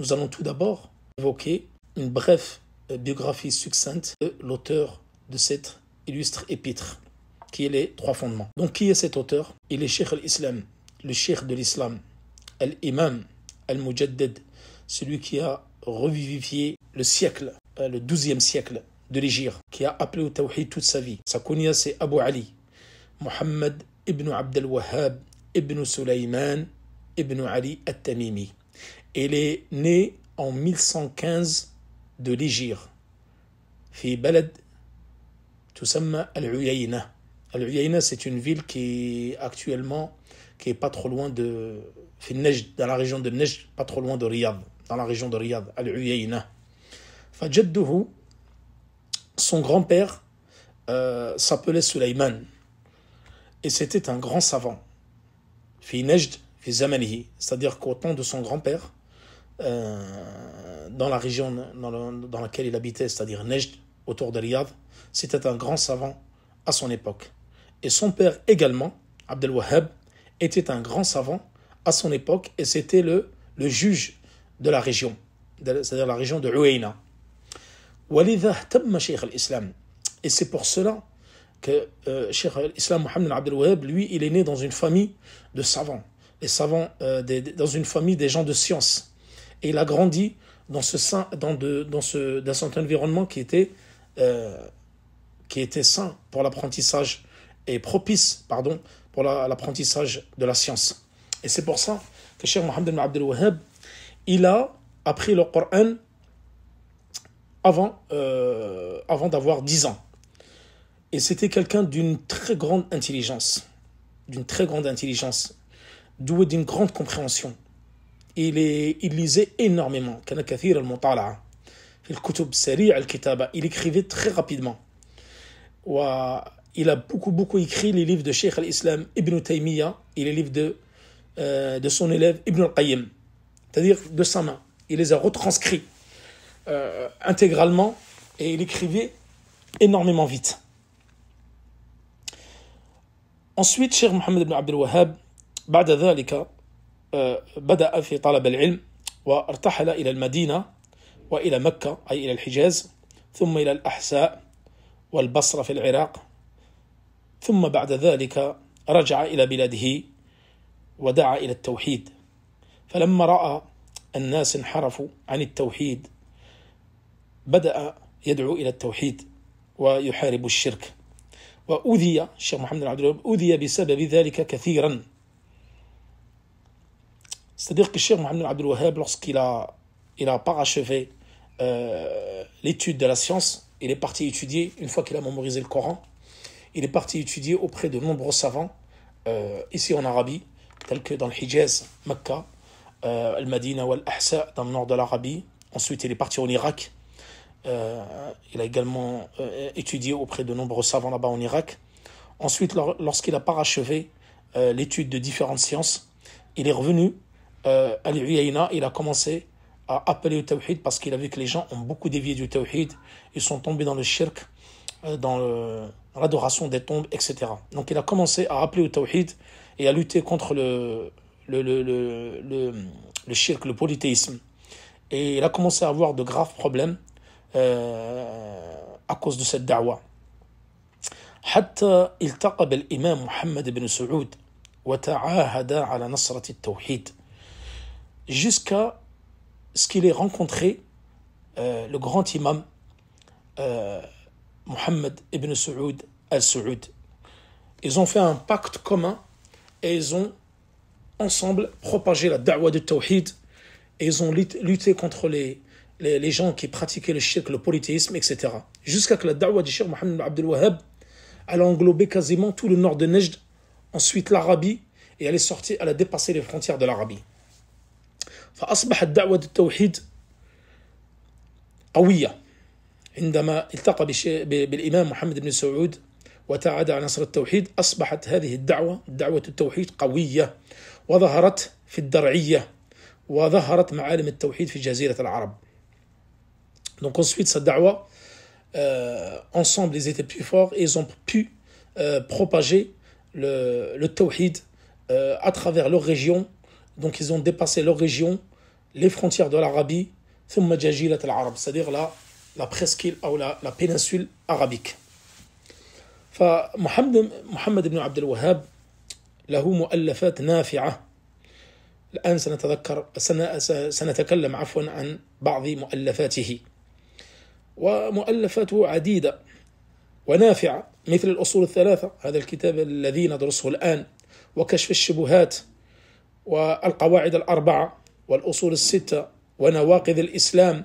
Nous allons tout d'abord évoquer une brève euh, biographie succincte de l'auteur de cette illustre épître, qui est les trois fondements. Donc qui est cet auteur Il est Sheikh al-Islam, le sheikh de l'Islam, al-Imam, al mujaddid celui qui a revivifié le siècle, euh, le douzième siècle de l'Égypte, qui a appelé au Tawhid toute sa vie. Sa kunya c'est Abu Ali, Muhammad ibn Abdel Wahhab, ibn Sulayman, ibn Ali al-Tamimi. Il est née en 1115 de Ligir. في بلد تسمى Al-Uyayna, c'est une ville qui actuellement, qui est pas trop loin de. dans la région de Nejd, pas trop loin de Riyad, dans la région de Riyad, Al-Uyayna. Fajadduhu, son grand-père, euh, s'appelait Sulaiman. Et c'était un grand savant. Fi C'est-à-dire qu'au temps de son grand-père, euh, dans la région dans, laquelle il habitait, c'est-à-dire Nejd, autour de Riyad. C'était un grand savant à son époque. Et son père également, Abdel Wahab, était un grand savant à son époque et c'était le, le juge de la région, c'est-à-dire la région de Uaina. Et c'est pour cela que euh, Cheikh al-Islam Mohammed Abdel Wahab, lui, il est né dans une famille de savants, les savants, euh, dans une famille des gens de science. Et il a grandi dans ce, dans de, dans ce, cet environnement qui était, euh, qui était sain pour l'apprentissage et propice pardon, pour l'apprentissage de la science. Et c'est pour ça que Cheikh Mohammed Abdel Wahab, il a appris le Coran avant, euh, avant d'avoir 10 ans. Et c'était quelqu'un d'une très grande intelligence, d'une très grande intelligence, doué d'une grande compréhension il, est, il lisait énormément. Il écrivait très rapidement. Il a beaucoup, beaucoup écrit les livres de Sheikh al-Islam Ibn Taymiyyah et les livres de, euh, de son élève Ibn al-Qayyim, c'est-à-dire de sa main. Il les a retranscrits euh, intégralement et il écrivait énormément vite. Ensuite, Cheikh Mohammed ibn Abdel Wahhab, après cela, بدأ في طلب العلم وارتحل إلى المدينة وإلى مكة أي إلى الحجاز ثم إلى الأحساء والبصرة في العراق ثم بعد ذلك رجع إلى بلاده ودعا إلى التوحيد فلما رأى الناس انحرفوا عن التوحيد بدأ يدعو إلى التوحيد ويحارب الشرك وأذي الشيخ محمد بن عبد الوهاب أذي بسبب ذلك كثيرا C'est-à-dire que Cheikh Mohamed Abdel Wahab, lorsqu'il a, il a parachevé euh, l'étude de la science, il est parti étudier, une fois qu'il a mémorisé le Coran, il est parti étudier auprès de nombreux savants, euh, ici en Arabie, tels que dans le Hijaz, Mecca, euh, Al-Madina ou Al-Ahsa, dans le nord de l'Arabie. Ensuite, il est parti en Irak. Euh, il a également étudié auprès de nombreux savants là-bas en Irak. Ensuite, lorsqu'il a parachevé l'étude de différentes sciences, il est revenu euh, al il a commencé à appeler au tawhid parce qu'il a vu que les gens ont beaucoup dévié du tawhid, ils sont tombés dans le shirk, euh, dans l'adoration des tombes, etc. Donc il a commencé à appeler au tawhid et à lutter contre le, le, le, le, le, shirk, le polythéisme. Et il a commencé à avoir de graves problèmes euh, à cause de cette da'wa. حتى التقى بالإمام محمد بن سعود وتعاهد على نصرة التوحيد jusqu'à ce qu'il ait rencontré euh, le grand imam euh, Mohammed ibn Saoud al-Saoud. Ils ont fait un pacte commun et ils ont ensemble propagé la da'wa du tawhid et ils ont lutté contre les, gens qui pratiquaient le shirk, le polythéisme, etc. Jusqu'à que la da'wa du shirk Mohammed ibn Wahhab ait englobé quasiment tout le nord de Nejd, ensuite l'Arabie, et elle est sortie, elle a dépassé les frontières de l'Arabie. فأصبحت دعوة التوحيد قوية عندما التقى بالإمام محمد بن سعود وتعاد عن نصر التوحيد أصبحت هذه الدعوة دعوة التوحيد قوية وظهرت في الدرعية وظهرت معالم التوحيد في جزيرة العرب Donc ensuite, cette da'wah, euh, ensemble, ils étaient plus forts et ils ont pu euh, propager le, le tawhid euh, à travers leur région. Donc ils ont dépassé leur région les frontières de l'Arabie, ثم جزيرة العرب c'est-à-dire la, la presqu'île أو la, la péninsule arabique فمحمد محمد بن عبد الوهاب له مؤلفات نافعة الآن سنتذكر سنتكلم عفوا عن بعض مؤلفاته ومؤلفاته عديدة ونافعة مثل الأصول الثلاثة هذا الكتاب الذي ندرسه الآن وكشف الشبهات والقواعد الأربعة والأصول الستة ونواقض الإسلام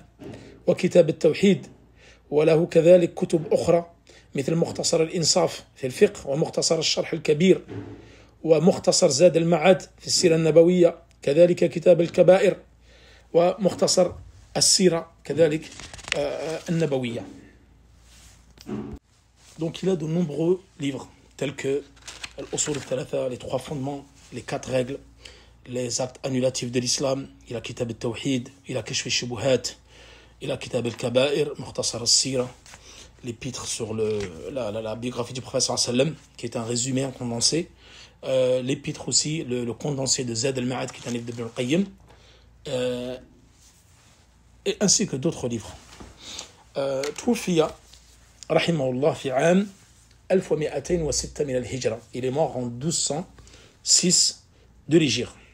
وكتاب التوحيد وله كذلك كتب أخرى مثل مختصر الإنصاف في الفقه ومختصر الشرح الكبير ومختصر زاد المعاد في السيرة النبوية كذلك كتاب الكبائر ومختصر السيرة كذلك آه، آه، النبوية Donc il a de nombreux livres tels que الأصول الثلاثة, les trois fondements, les quatre règles, les actes annulatifs de l'islam, il a Kitab al-Tawhid, il a Keshf shubuhat il a Kitab al-Kaba'ir, Muhtasar al-Sira, l'épître sur la, la, biographie du professeur sallam, qui est un résumé un condensé, euh, l'épître aussi, le, condensé de Zed al-Ma'ad, qui est un livre Ibn al-Qayyim, euh, ainsi que d'autres livres. Euh, rahimahullah, 1206 Il est mort en 1206 de l'Hijra.